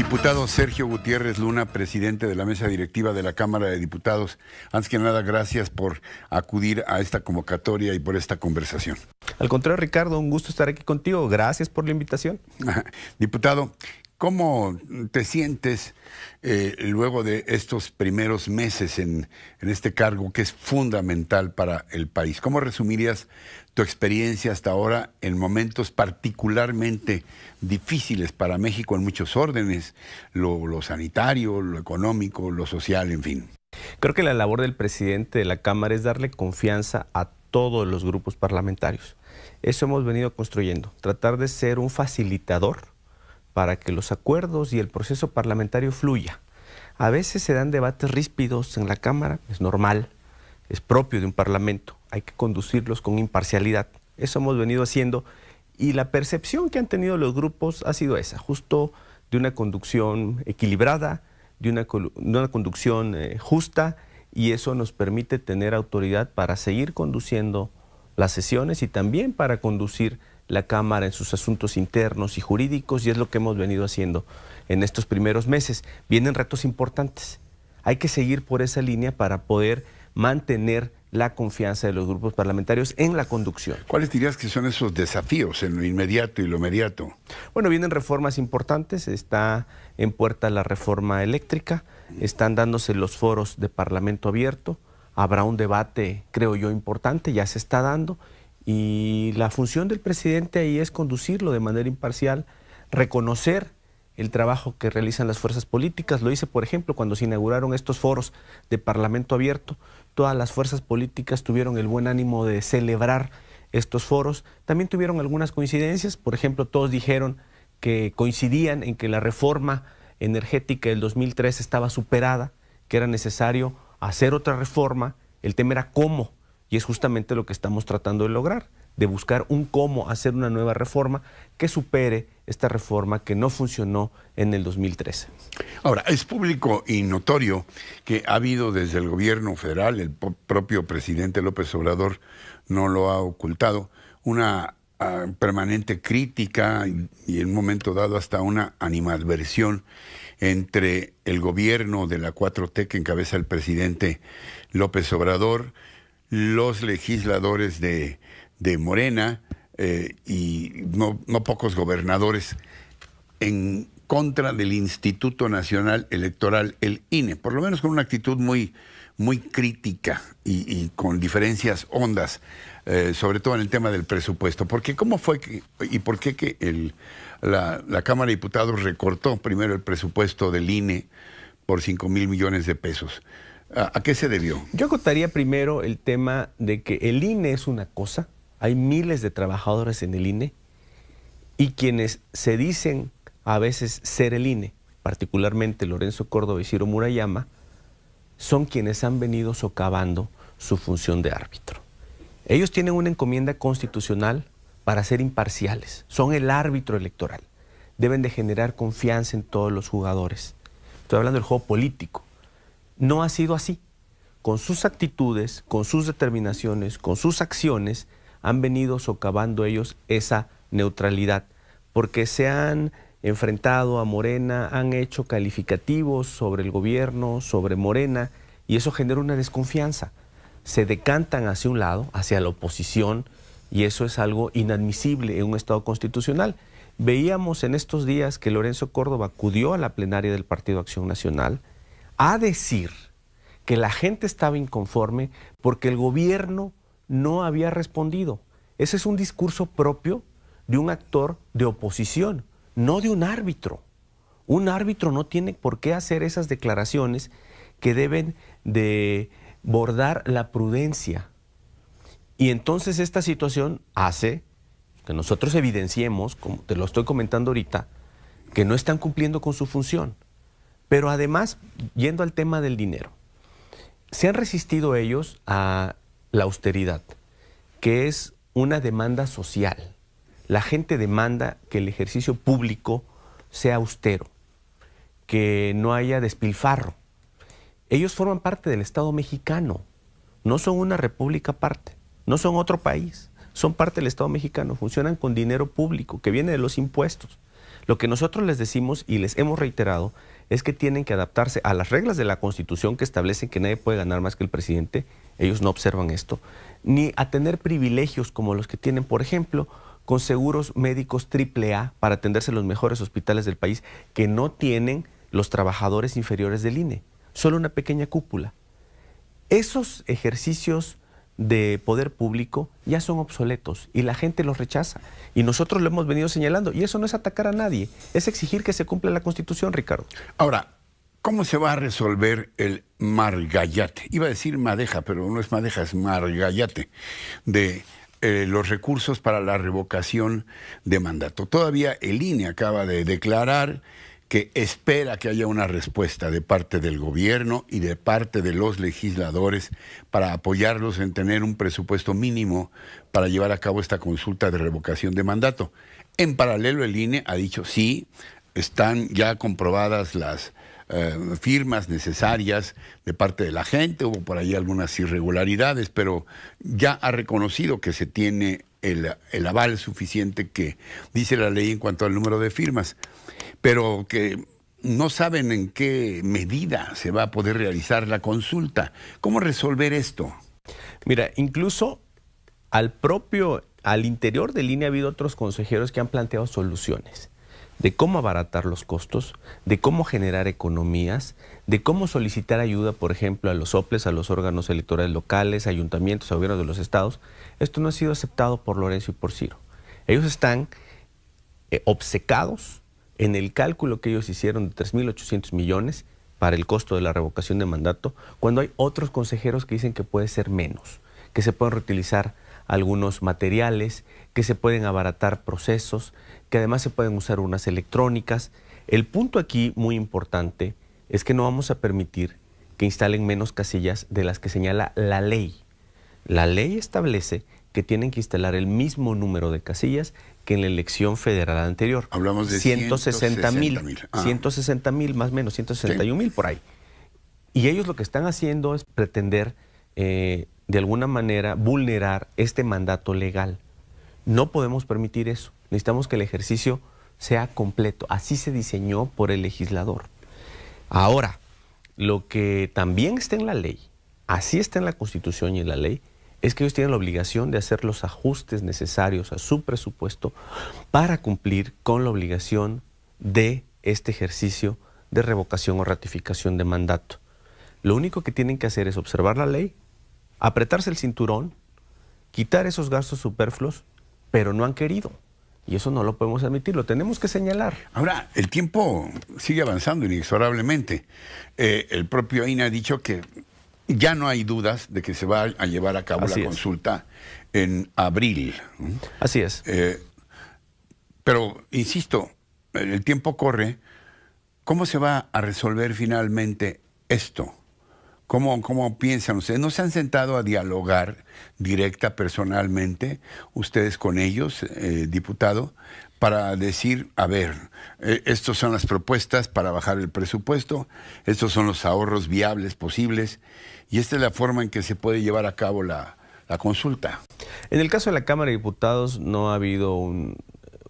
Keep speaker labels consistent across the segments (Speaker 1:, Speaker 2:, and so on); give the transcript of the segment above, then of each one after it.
Speaker 1: Diputado Sergio Gutiérrez Luna, presidente de la mesa directiva de la Cámara de Diputados, antes que nada, gracias por acudir a esta convocatoria y por esta conversación.
Speaker 2: Al contrario, Ricardo, un gusto estar aquí contigo. Gracias por la invitación. Diputado, ¿Cómo
Speaker 1: te sientes eh, luego de estos primeros meses en, este cargo que es fundamental para el país? ¿Cómo resumirías tu experiencia hasta ahora en momentos particularmente difíciles para México en muchos órdenes, lo sanitario, lo económico, lo social, en fin?
Speaker 2: Creo que la labor del presidente de la Cámara es darle confianza a todos los grupos parlamentarios. Eso hemos venido construyendo, tratar de ser un facilitador para que los acuerdos y el proceso parlamentario fluya. A veces se dan debates ríspidos en la Cámara, es normal, es propio de un parlamento, hay que conducirlos con imparcialidad. Eso hemos venido haciendo y la percepción que han tenido los grupos ha sido esa, justo de una conducción equilibrada, de una, conducción eh, justa y eso nos permite tener autoridad para seguir conduciendo las sesiones y también para conducir la Cámara en sus asuntos internos y jurídicos y es lo que hemos venido haciendo en estos primeros meses. Vienen retos importantes. Hay que seguir por esa línea para poder mantener la confianza de los grupos parlamentarios en la conducción. ¿Cuáles dirías que son esos desafíos en lo inmediato y lo inmediato? Bueno, vienen reformas importantes, está en puerta la reforma eléctrica, están dándose los foros de Parlamento abierto, habrá un debate, creo yo, importante, ya se está dando, y la función del presidente ahí es conducirlo de manera imparcial, reconocer el trabajo que realizan las fuerzas políticas. Lo hice, por ejemplo, cuando se inauguraron estos foros de Parlamento abierto. Todas las fuerzas políticas tuvieron el buen ánimo de celebrar estos foros. También tuvieron algunas coincidencias. Por ejemplo, todos dijeron que coincidían en que la reforma energética del 2003 estaba superada, que era necesario hacer otra reforma. El tema era cómo y es justamente lo que estamos tratando de lograr, de buscar un cómo hacer una nueva reforma que supere esta reforma que no funcionó en el 2013.
Speaker 1: Ahora, es público y notorio
Speaker 2: que ha habido desde el gobierno
Speaker 1: federal, el propio presidente López Obrador no lo ha ocultado, una ah, permanente crítica y, y en un momento dado hasta una animadversión entre el gobierno de la 4T que encabeza el presidente López Obrador, los legisladores de, Morena eh, y no, pocos gobernadores en contra del Instituto Nacional Electoral, el INE, por lo menos con una actitud muy, muy crítica y, con diferencias hondas, eh, sobre todo en el tema del presupuesto. Porque cómo fue y por qué que la, la, Cámara de Diputados recortó primero el presupuesto del INE por 5 mil millones de pesos. ¿A, qué se debió? Yo
Speaker 2: acotaría primero el tema de que el INE es una cosa, hay miles de trabajadores en el INE y quienes se dicen a veces ser el INE, particularmente Lorenzo Córdoba y Ciro Murayama, son quienes han venido socavando su función de árbitro. Ellos tienen una encomienda constitucional para ser imparciales, son el árbitro electoral, deben de generar confianza en todos los jugadores. Estoy hablando del juego político no ha sido así. Con sus actitudes, con sus determinaciones, con sus acciones, han venido socavando ellos esa neutralidad, porque se han enfrentado a Morena, han hecho calificativos sobre el gobierno, sobre Morena, y eso genera una desconfianza. Se decantan hacia un lado, hacia la oposición, y eso es algo inadmisible en un Estado constitucional. Veíamos en estos días que Lorenzo Córdoba acudió a la plenaria del Partido Acción Nacional, a decir que la gente estaba inconforme porque el gobierno no había respondido. Ese es un discurso propio de un actor de oposición, no de un árbitro. Un árbitro no tiene por qué hacer esas declaraciones que deben de bordar la prudencia. Y entonces esta situación hace que nosotros evidenciemos, como te lo estoy comentando ahorita, que no están cumpliendo con su función. Pero además, yendo al tema del dinero, se han resistido ellos a la austeridad, que es una demanda social. La gente demanda que el ejercicio público sea austero, que no haya despilfarro. Ellos forman parte del Estado mexicano, no son una república aparte, no son otro país, son parte del Estado mexicano, funcionan con dinero público que viene de los impuestos. Lo que nosotros les decimos y les hemos reiterado es que tienen que adaptarse a las reglas de la Constitución que establecen que nadie puede ganar más que el presidente, ellos no observan esto, ni a tener privilegios como los que tienen, por ejemplo, con seguros médicos triple A para atenderse en los mejores hospitales del país que no tienen los trabajadores inferiores del INE, solo una pequeña cúpula. Esos ejercicios de poder público ya son obsoletos y la gente los rechaza. Y nosotros lo hemos venido señalando. Y eso no es atacar a nadie, es exigir que se cumpla la Constitución, Ricardo.
Speaker 1: Ahora, ¿cómo se va a resolver el margallate? Iba a decir madeja, pero no es madeja, es margallate de eh, los recursos para la revocación de mandato. Todavía el INE acaba de declarar que espera que haya una respuesta de parte del gobierno y de parte de los legisladores para apoyarlos en tener un presupuesto mínimo para llevar a cabo esta consulta de revocación de mandato. En paralelo, el INE ha dicho sí, están ya comprobadas las eh, firmas necesarias de parte de la gente, hubo por ahí algunas irregularidades, pero ya ha reconocido que se tiene el, aval suficiente que dice la ley en cuanto al número de firmas, pero que no saben en qué medida se va a poder realizar la consulta. ¿Cómo resolver
Speaker 2: esto? Mira, incluso al propio, al interior de línea ha habido otros consejeros que han planteado soluciones de cómo abaratar los costos, de cómo generar economías, de cómo solicitar ayuda, por ejemplo, a los OPLES, a los órganos electorales locales, ayuntamientos, a gobiernos de los estados. Esto no ha sido aceptado por Lorenzo y por Ciro. Ellos están eh, obcecados en el cálculo que ellos hicieron de 3.800 millones para el costo de la revocación de mandato, cuando hay otros consejeros que dicen que puede ser menos, que se pueden reutilizar algunos materiales, que se pueden abaratar procesos, que además se pueden usar unas electrónicas. El punto aquí muy importante es que no vamos a permitir que instalen menos casillas de las que señala la ley. La ley establece que tienen que instalar el mismo número de casillas que en la elección federal anterior. Hablamos de 160 mil. 160 ah. mil más o menos, 161 mil por ahí. Y ellos lo que están haciendo es pretender eh, de alguna manera vulnerar este mandato legal. No podemos permitir eso. Necesitamos que el ejercicio sea completo. Así se diseñó por el legislador. Ahora, lo que también está en la ley, así está en la Constitución y en la ley, es que ellos tienen la obligación de hacer los ajustes necesarios a su presupuesto para cumplir con la obligación de este ejercicio de revocación o ratificación de mandato. Lo único que tienen que hacer es observar la ley, apretarse el cinturón, quitar esos gastos superfluos, pero no han querido. Y eso no lo podemos admitir, lo tenemos que señalar. Ahora, el tiempo sigue
Speaker 1: avanzando inexorablemente. Eh, el propio Aina ha dicho que ya no hay dudas de que se va a llevar a cabo la consulta en abril. Así es. Eh, pero, insisto, el tiempo corre. ¿Cómo se va a resolver finalmente esto? ¿Cómo, piensan ustedes? ¿No se han sentado a dialogar directa, personalmente, ustedes con ellos, eh, diputado, para decir, a ver, eh, estas son las propuestas para bajar el presupuesto, estos son los ahorros viables posibles, y esta es la forma en que se puede llevar a cabo la, consulta?
Speaker 2: En el caso de la Cámara de Diputados no ha habido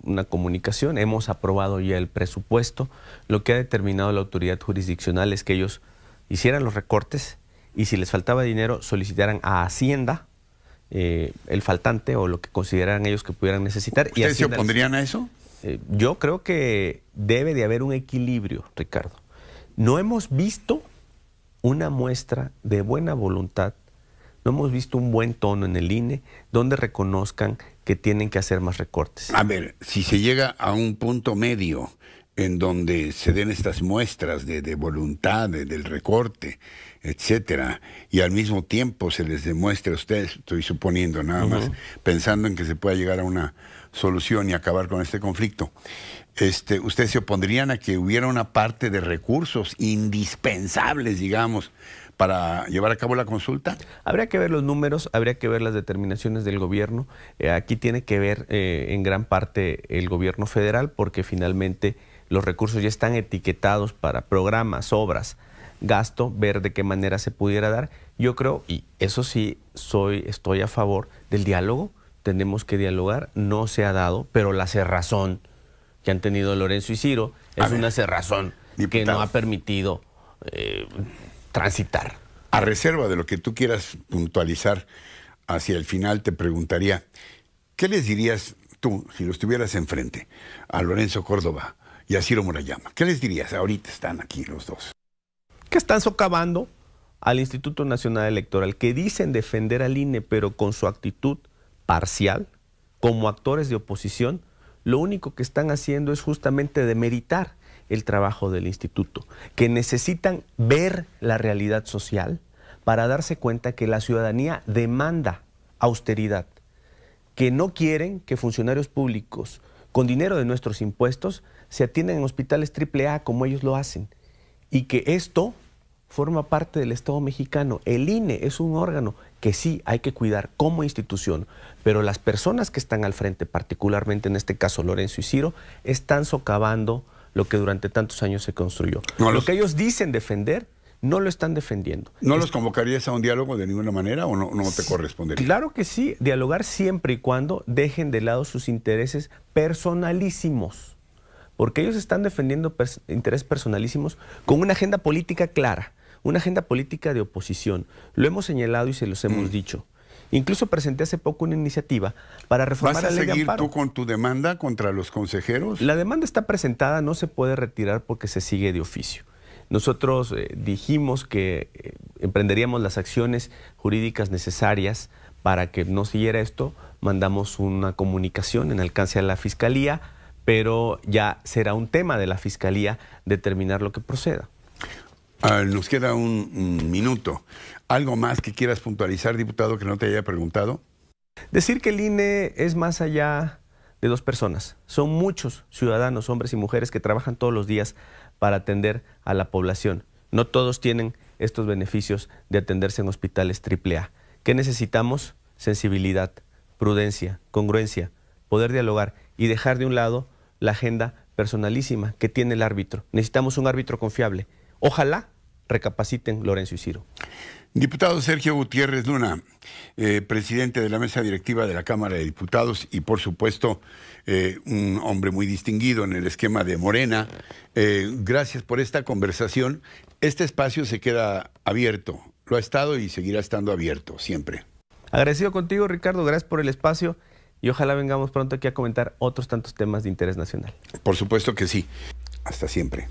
Speaker 2: una comunicación, hemos aprobado ya el presupuesto, lo que ha determinado la autoridad jurisdiccional es que ellos hicieran los recortes y si les faltaba dinero solicitaran a Hacienda eh, el faltante o lo que consideraran ellos que pudieran necesitar. ¿Ustedes y se opondrían a eso? Eh, yo creo que debe de haber un equilibrio, Ricardo. No hemos visto una muestra de buena voluntad, no hemos visto un buen tono en el INE donde reconozcan que tienen que hacer más recortes. A ver, si se
Speaker 1: llega a un punto medio en donde se den estas muestras de, voluntad, del recorte, etcétera, y al mismo tiempo se les demuestre a ustedes, estoy suponiendo nada más, pensando en que se pueda llegar a una solución y acabar con este conflicto. Este, ¿Ustedes se opondrían a que hubiera una parte
Speaker 2: de recursos indispensables, digamos, para llevar a cabo la consulta? Habría que ver los números, habría que ver las determinaciones del gobierno. Eh, aquí tiene que ver eh, en gran parte el gobierno federal porque finalmente los recursos ya están etiquetados para programas, obras, gasto, ver de qué manera se pudiera dar. Yo creo, y eso sí, soy, estoy a favor del diálogo, tenemos que dialogar, no se ha dado, pero la cerrazón que han tenido Lorenzo y Ciro es una cerrazón que no ha permitido eh, transitar. A reserva de lo que tú quieras
Speaker 1: puntualizar, hacia el final te preguntaría, ¿qué les dirías tú, si lo estuvieras enfrente, a Lorenzo Córdoba, y a Ciro Murayama. ¿Qué les dirías? Ahorita están aquí los dos.
Speaker 2: Que están socavando al Instituto Nacional Electoral, que dicen defender al INE, pero con su actitud parcial, como actores de oposición, lo único que están haciendo es justamente demeritar el trabajo del instituto, que necesitan ver la realidad social para darse cuenta que la ciudadanía demanda austeridad, que no quieren que funcionarios públicos con dinero de nuestros impuestos, se atienden en hospitales A, como ellos lo hacen. Y que esto forma parte del Estado mexicano. El INE es un órgano que sí hay que cuidar como institución, pero las personas que están al frente, particularmente en este caso Lorenzo y Ciro, están socavando lo que durante tantos años se construyó. lo que ellos dicen defender no lo están defendiendo. ¿No los convocarías a un diálogo de ninguna manera o no, te
Speaker 1: correspondería?
Speaker 2: Claro que sí, dialogar siempre y cuando dejen de lado sus intereses personalísimos, porque ellos están defendiendo intereses personalísimos con una agenda política clara, una agenda política de oposición. Lo hemos señalado y se los hemos mm. dicho. Incluso presenté hace poco una iniciativa para reformar la ley de ¿Vas a seguir tú con tu demanda contra los consejeros? La demanda está presentada, no se puede retirar porque se sigue de oficio. Nosotros eh, dijimos que eh, emprenderíamos las acciones jurídicas necesarias para que no siguiera esto. Mandamos una comunicación en alcance a la Fiscalía, pero ya será un tema de la Fiscalía determinar lo que proceda. Ah, nos queda un minuto. ¿Algo más que quieras puntualizar, diputado, que no te haya preguntado? Decir que el INE es más allá de dos personas. Son muchos ciudadanos, hombres y mujeres, que trabajan todos los días para atender a la población. No todos tienen estos beneficios de atenderse en hospitales AAA. ¿Qué necesitamos? Sensibilidad, prudencia, congruencia, poder dialogar y dejar de un lado la agenda personalísima que tiene el árbitro. Necesitamos un árbitro confiable. Ojalá recapaciten Lorenzo y Ciro. Diputado Sergio Gutiérrez
Speaker 1: Luna, eh, presidente de la mesa directiva de la Cámara de Diputados y por supuesto eh, un hombre muy distinguido en el esquema de Morena, eh, gracias por esta conversación. Este espacio se queda abierto, lo ha estado y seguirá estando
Speaker 2: abierto siempre. Agradecido contigo Ricardo, gracias por el espacio y ojalá vengamos pronto aquí a comentar otros tantos temas de interés nacional. Por supuesto que sí, hasta siempre.